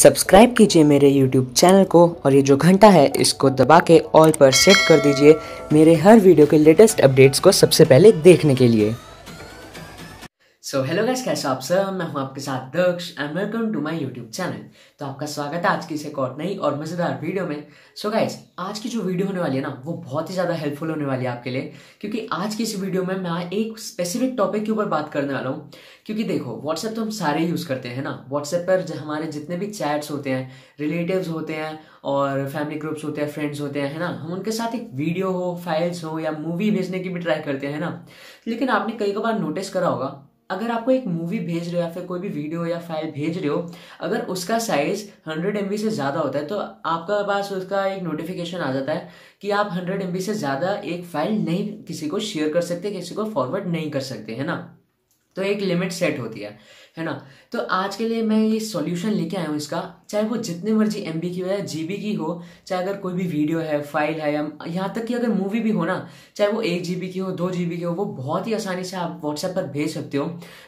subscribe कीजिए मेरे YouTube channel को और ये जो घंटा है इसको दबा के ऑल पर सेट कर दीजिए मेरे हर वीडियो के लेटेस्ट अपडेट्स को सबसे पहले देखने के लिए सो हेलो गैस कैसे आप सर मैं हूं आपके साथ Daksh and welcome to my YouTube channel तो आपका स्वागत है आज की इस एक और नई और मज़ेदार वीडियो में सो so गैस आज की जो वीडियो होने वाली है ना वो बहुत ही ज़्यादा हेल्पफुल होने वाली है आपके लिए क्योंकि आज की इस वीडियो में मैं एक स्पेसिफिक टॉपिक के ऊपर बात करने वाला हूँ क्योंकि देखो व्हाट्सएप तो हम सारे यूज़ करते हैं ना व्हाट्सएप पर हमारे जितने भी चैट्स होते हैं रिलेटिव्स होते हैं और फैमिली ग्रुप्स होते हैं फ्रेंड्स होते हैं है ना हम उनके साथ एक वीडियो हो फाइल्स हो या मूवी भेजने की भी ट्राई करते हैं ना लेकिन आपने कई कबार नोटिस करा होगा अगर आपको एक मूवी भेज रहे हो या फिर कोई भी वीडियो या फाइल भेज रहे हो अगर उसका साइज़ हंड्रेड एम से ज़्यादा होता है तो आपका पास उसका एक नोटिफिकेशन आ जाता है कि आप हंड्रेड एम से ज़्यादा एक फाइल नहीं किसी को शेयर कर सकते किसी को फॉरवर्ड नहीं कर सकते है ना तो एक लिमिट सेट होती है है ना तो आज के लिए मैं ये सॉल्यूशन लेके आया हूँ इसका चाहे वो जितने मर्जी एम की हो या जी की हो चाहे अगर कोई भी वीडियो है फाइल है या यहाँ तक कि अगर मूवी भी हो ना चाहे वो एक जी की हो दो जी की हो वो बहुत ही आसानी से आप व्हाट्सएप पर भेज सकते हो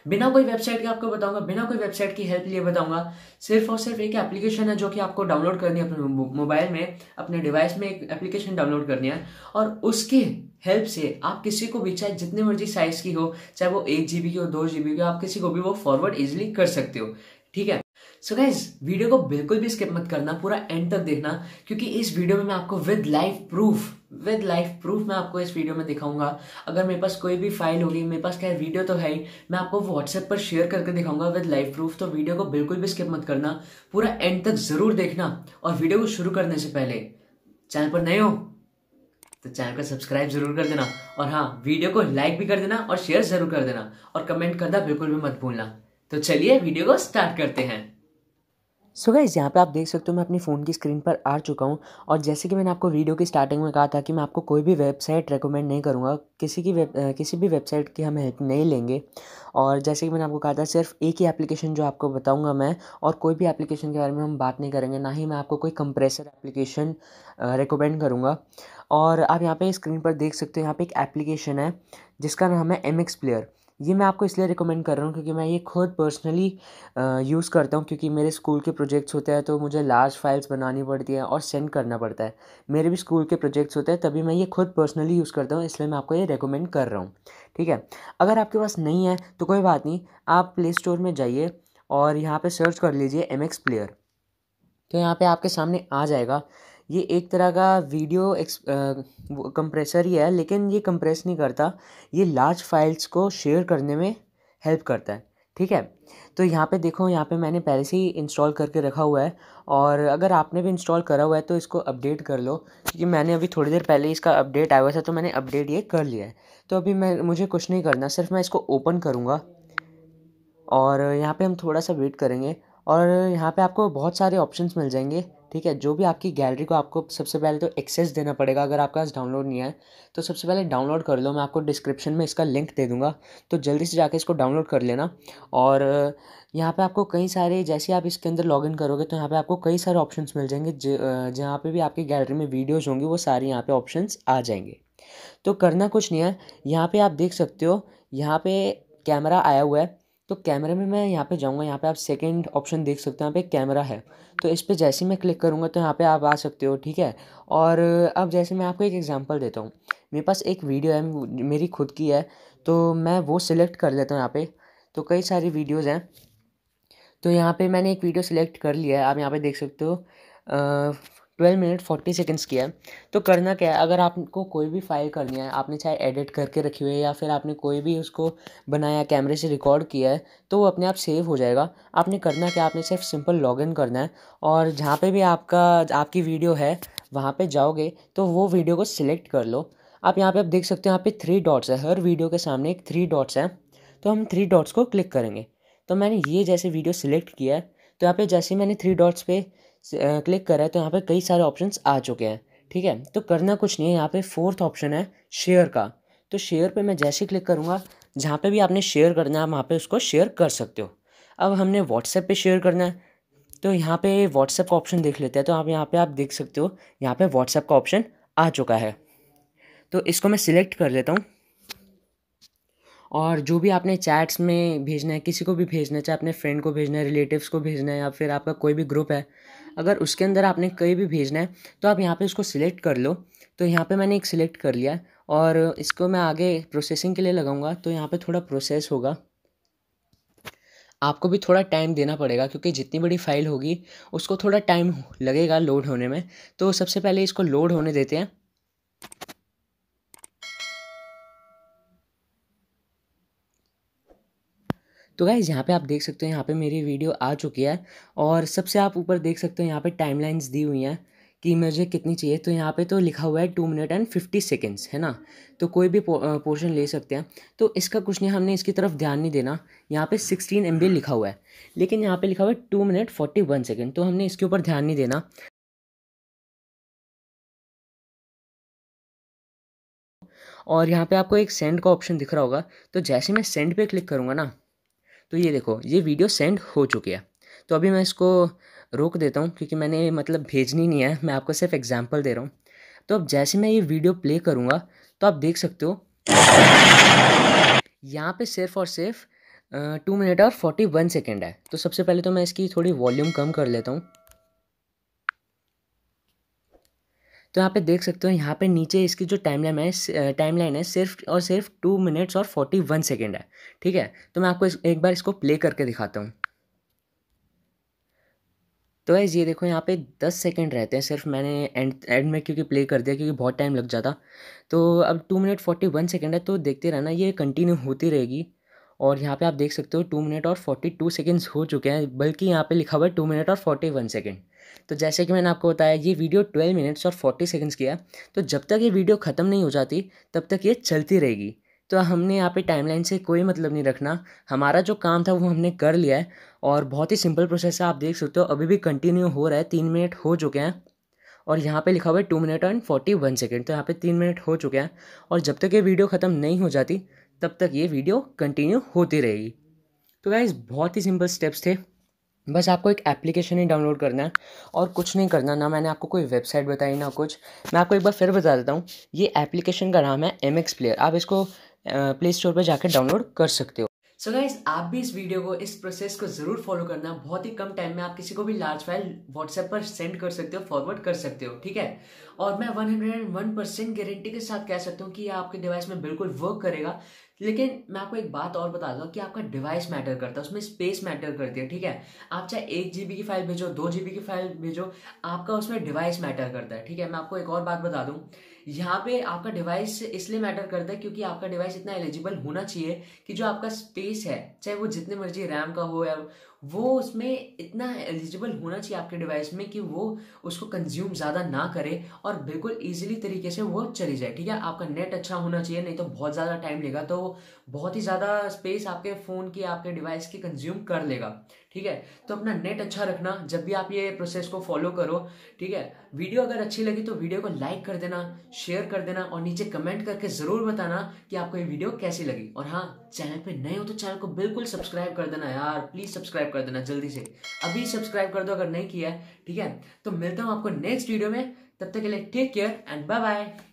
बिना कोई वेबसाइट के आपको बताऊँगा बिना कोई वेबसाइट की हेल्प लिए बताऊँगा सिर्फ और सिर्फ एक एप्लीकेशन है जो कि आपको डाउनलोड करनी है अपने मोबाइल में अपने डिवाइस में एक एप्लीकेशन डाउनलोड करनी है और उसके हेल्प से आप किसी को भी चाहे जितने मर्जी साइज़ की हो चाहे वो एक जी की हो दो जी की हो आप किसी को भी वो फॉरवर्ड आउट इजिली कर सकते हो ठीक है सो so गाइज वीडियो को बिल्कुल भी स्किप मत करना पूरा एंड तक देखना क्योंकि इस वीडियो में मैं आपको with life proof with life proof मैं आपको इस वीडियो में दिखाऊंगा अगर मेरे पास कोई भी फाइल होगी मेरे पास खैर वीडियो तो है ही मैं आपको व्हाट्सएप पर शेयर करके दिखाऊंगा विद लाइफ प्रूफ तो वीडियो को बिल्कुल भी स्किप मत करना पूरा एंड तक जरूर देखना और वीडियो को शुरू करने से पहले चैनल पर नए हो तो चैनल को सब्सक्राइब जरूर कर देना और हाँ वीडियो को लाइक भी कर देना और शेयर जरूर कर देना और कमेंट करना बिल्कुल भी मत भूलना तो चलिए वीडियो को स्टार्ट करते हैं सो so गाइज़ यहाँ पे आप देख सकते हो मैं अपनी फ़ोन की स्क्रीन पर आ चुका हूँ और जैसे कि मैंने आपको वीडियो की स्टार्टिंग में कहा था कि मैं आपको कोई भी वेबसाइट रेकमेंड नहीं करूँगा किसी की वेब किसी भी वेबसाइट की हम हेल्प नहीं लेंगे और जैसे कि मैंने आपको कहा था सिर्फ एक ही एप्लीकेशन जो आपको बताऊँगा मैं और कोई भी एप्लीकेशन के बारे में हम बात नहीं करेंगे ना ही मैं आपको कोई कंप्रेसर एप्लीकेशन रिकमेंड करूँगा और आप यहाँ पर स्क्रीन पर देख सकते हो यहाँ पर एक एप्लीकेशन है जिसका नाम है एम एक्स प्लेयर ये मैं आपको इसलिए रिकमेंड कर रहा हूँ क्योंकि मैं ये खुद पर्सनली यूज़ करता हूँ क्योंकि मेरे स्कूल के प्रोजेक्ट्स होते हैं तो मुझे लार्ज फाइल्स बनानी पड़ती है और सेंड करना पड़ता है मेरे भी स्कूल के प्रोजेक्ट्स होते हैं तभी मैं ये खुद पर्सनली यूज़ करता हूँ इसलिए मैं आपको ये रिकमेंड कर रहा हूँ ठीक है अगर आपके पास नहीं है तो कोई बात नहीं आप प्ले स्टोर में जाइए और यहाँ पर सर्च कर लीजिए एम एक्स प्लेयर तो यहाँ पर आपके सामने आ जाएगा ये एक तरह का वीडियो एक्स कंप्रेसर ही है लेकिन ये कंप्रेस नहीं करता ये लार्ज फाइल्स को शेयर करने में हेल्प करता है ठीक है तो यहाँ पे देखो यहाँ पे मैंने पहले से ही इंस्टॉल करके रखा हुआ है और अगर आपने भी इंस्टॉल करा हुआ है तो इसको अपडेट कर लो क्योंकि मैंने अभी थोड़ी देर पहले इसका अपडेट आया हुआ था तो मैंने अपडेट ये कर लिया है तो अभी मैं मुझे कुछ नहीं करना सिर्फ मैं इसको ओपन करूँगा और यहाँ पर हम थोड़ा सा वेट करेंगे और यहाँ पर आपको बहुत सारे ऑप्शन मिल जाएंगे ठीक है जो भी आपकी गैलरी को आपको सबसे पहले तो एक्सेस देना पड़ेगा अगर आपके पास डाउनलोड नहीं है तो सबसे पहले डाउनलोड कर लो मैं आपको डिस्क्रिप्शन में इसका लिंक दे दूँगा तो जल्दी से जाके इसको डाउनलोड कर लेना और यहाँ पे आपको कई सारे जैसे आप इसके अंदर लॉगिन करोगे तो यहाँ पे आपको कई सारे ऑप्शंस मिल जाएंगे जहाँ पे भी आपकी गैलरी में वीडियोस होंगी वो सारे यहाँ पे ऑप्शंस आ जाएंगे तो करना कुछ नहीं है यहाँ पे आप देख सकते हो यहाँ पे कैमरा आया हुआ है तो कैमरे में मैं यहाँ पे जाऊँगा यहाँ पे आप सेकंड ऑप्शन देख सकते हो यहाँ पे कैमरा है तो इस पर जैसे ही मैं क्लिक करूँगा तो यहाँ पे आप आ सकते हो ठीक है और अब जैसे मैं आपको एक एग्जांपल देता हूँ मेरे पास एक वीडियो है मेरी खुद की है तो मैं वो सिलेक्ट कर लेता हूँ यहाँ पर तो कई सारी वीडियोज़ हैं तो यहाँ पर मैंने एक वीडियो सिलेक्ट कर लिया है आप यहाँ पर देख सकते हो ट्वेल्व मिनट फोर्टी सेकेंड्स किया है तो करना क्या है अगर आपको कोई भी फाइल करनी है आपने चाहे एडिट करके रखी हुई है या फिर आपने कोई भी उसको बनाया कैमरे से रिकॉर्ड किया है तो वो अपने आप सेव हो जाएगा आपने करना क्या आपने सिर्फ सिंपल लॉगिन करना है और जहाँ पे भी आपका आपकी वीडियो है वहाँ पे जाओगे तो वो वीडियो को सिलेक्ट कर लो आप यहाँ पर आप देख सकते हो यहाँ पर थ्री डॉट्स है हर वीडियो के सामने एक थ्री डॉट्स हैं तो हम थ्री डॉट्स को क्लिक करेंगे तो मैंने ये जैसे वीडियो सिलेक्ट किया है तो यहाँ पर जैसे मैंने थ्री डॉट्स पर क्लिक करा तो यहाँ पे कई सारे ऑप्शंस आ चुके हैं ठीक है तो करना कुछ नहीं है यहाँ पे फोर्थ ऑप्शन है शेयर का तो शेयर पे मैं जैसे ही क्लिक करूँगा जहाँ पे भी आपने शेयर करना है वहाँ पे उसको शेयर कर सकते हो अब हमने व्हाट्सएप पे शेयर करना है तो यहाँ पे व्हाट्सएप का ऑप्शन देख लेते हैं तो आप यहाँ पे आप देख सकते हो यहाँ पे व्हाट्सएप का ऑप्शन आ चुका है तो इसको मैं सिलेक्ट कर लेता हूँ और जो भी आपने चैट्स में भेजना है किसी को भी भेजना है चाहे अपने फ्रेंड को भेजना है रिलेटिव्स को भेजना है या फिर आपका कोई भी ग्रुप है अगर उसके अंदर आपने कहीं भी भेजना है तो आप यहाँ पे उसको सिलेक्ट कर लो तो यहाँ पे मैंने एक सिलेक्ट कर लिया और इसको मैं आगे प्रोसेसिंग के लिए लगाऊंगा तो यहाँ पे थोड़ा प्रोसेस होगा आपको भी थोड़ा टाइम देना पड़ेगा क्योंकि जितनी बड़ी फाइल होगी उसको थोड़ा टाइम लगेगा लोड होने में तो सबसे पहले इसको लोड होने देते हैं तो गाइज़ यहाँ पे आप देख सकते हो यहाँ पे मेरी वीडियो आ चुकी है और सबसे आप ऊपर देख सकते हो यहाँ पे टाइमलाइंस दी हुई हैं कि मुझे कितनी चाहिए तो यहाँ पे तो लिखा हुआ है two minute and fifty seconds है ना तो कोई भी पोर्शन ले सकते हैं तो इसका कुछ नहीं हमने इसकी तरफ ध्यान नहीं देना यहाँ पे सिक्सटीन एम लिखा हुआ है लेकिन यहाँ पे लिखा हुआ है two minute forty one second तो हमने इसके ऊपर ध्यान नहीं देना और यहाँ पे आपको एक सेंड का ऑप्शन दिख रहा होगा तो जैसे मैं सेंड पे क्लिक करूँगा ना तो ये देखो ये वीडियो सेंड हो चुकी है तो अभी मैं इसको रोक देता हूँ क्योंकि मैंने मतलब भेजनी नहीं है मैं आपको सिर्फ एग्जाम्पल दे रहा हूँ तो अब जैसे मैं ये वीडियो प्ले करूँगा तो आप देख सकते हो यहाँ पे सिर्फ और सिर्फ टू मिनट और फोर्टी वन सेकेंड है तो सबसे पहले तो मैं इसकी थोड़ी वॉल्यूम कम कर लेता हूँ तो यहाँ पे देख सकते हो यहाँ पे नीचे इसकी जो टाइमलाइन है टाइमलाइन है सिर्फ और सिर्फ टू मिनट्स और फोर्टी वन सेकेंड है ठीक है तो मैं आपको एक बार इसको प्ले करके दिखाता हूँ तो गाइज़ ये देखो यहाँ पे दस सेकेंड रहते हैं सिर्फ मैंने एंड एंड में क्योंकि प्ले कर दिया क्योंकि बहुत टाइम लग जाता तो अब two minute forty one second है तो देखते रहना ये कंटिन्यू होती रहेगी और यहाँ पे आप देख सकते हो टू मिनट और फोर्टी टू सेकेंड्स हो चुके हैं बल्कि यहाँ पे लिखा हुआ है टू मिनट और फोर्टी वन सेकेंड तो जैसे कि मैंने आपको बताया ये वीडियो ट्वेल्व मिनट्स और फोर्टी सेकेंड्स की है तो जब तक ये वीडियो ख़त्म नहीं हो जाती तब तक ये चलती रहेगी तो हमने यहाँ पे टाइमलाइन से कोई मतलब नहीं रखना हमारा जो काम था वो हमने कर लिया है और बहुत ही सिंपल प्रोसेस है आप देख सकते हो अभी भी कंटिन्यू हो रहा है तीन मिनट हो चुके हैं और यहाँ पे लिखा हुआ है two minute and forty one second तो यहाँ पे तीन मिनट हो चुके हैं और जब तक ये वीडियो ख़त्म नहीं हो जाती तब तक ये वीडियो कंटिन्यू होती रहेगी तो गाइज बहुत ही सिंपल स्टेप्स थे बस आपको एक एप्लीकेशन ही डाउनलोड करना है और कुछ नहीं करना ना मैंने आपको कोई वेबसाइट बताई ना कुछ मैं आपको एक बार फिर बता देता हूँ ये एप्लीकेशन का नाम है एम एक्स प्लेयर आप इसको प्ले स्टोर पर जाकर डाउनलोड कर सकते हो सो so गाइज आप भी इस वीडियो को इस प्रोसेस को ज़रूर फॉलो करना बहुत ही कम टाइम में आप किसी को भी लार्ज फाइल व्हाट्सएप पर सेंड कर सकते हो फॉरवर्ड कर सकते हो ठीक है और मैं 101 परसेंट गारंटी के साथ कह सकता हूँ कि ये आपके डिवाइस में बिल्कुल वर्क करेगा लेकिन मैं आपको एक बात और बता दूँ कि आपका डिवाइस मैटर करता है उसमें स्पेस मैटर करती है ठीक है आप चाहे एक जी की फाइल भेजो दो जी की फाइल भेजो आपका उसमें डिवाइस मैटर करता है ठीक है मैं आपको एक और बात बता दूँ यहाँ पे आपका डिवाइस इसलिए मैटर करता है क्योंकि आपका डिवाइस इतना एलिजिबल होना चाहिए कि जो आपका स्पेस है चाहे वो जितने मर्जी रैम का हो या वो उसमें इतना एलिजिबल होना चाहिए आपके डिवाइस में कि वो उसको कंज्यूम ज़्यादा ना करे और बिल्कुल ईजिली तरीके से वो चली जाए ठीक है आपका नेट अच्छा होना चाहिए नहीं तो बहुत ज़्यादा टाइम लेगा तो बहुत ही ज़्यादा स्पेस आपके फ़ोन की आपके डिवाइस की कंज्यूम कर लेगा ठीक है तो अपना नेट अच्छा रखना जब भी आप ये प्रोसेस को फॉलो करो ठीक है वीडियो अगर अच्छी लगी तो वीडियो को लाइक कर देना शेयर कर देना और नीचे कमेंट करके ज़रूर बताना कि आपको ये वीडियो कैसी लगी और हाँ चैनल पे नए हो तो चैनल को बिल्कुल सब्सक्राइब कर देना यार प्लीज़ सब्सक्राइब कर देना जल्दी से अभी सब्सक्राइब कर दो अगर नहीं किया है ठीक है तो मिलता हूँ आपको नेक्स्ट वीडियो में तब तक के लिए take care and bye bye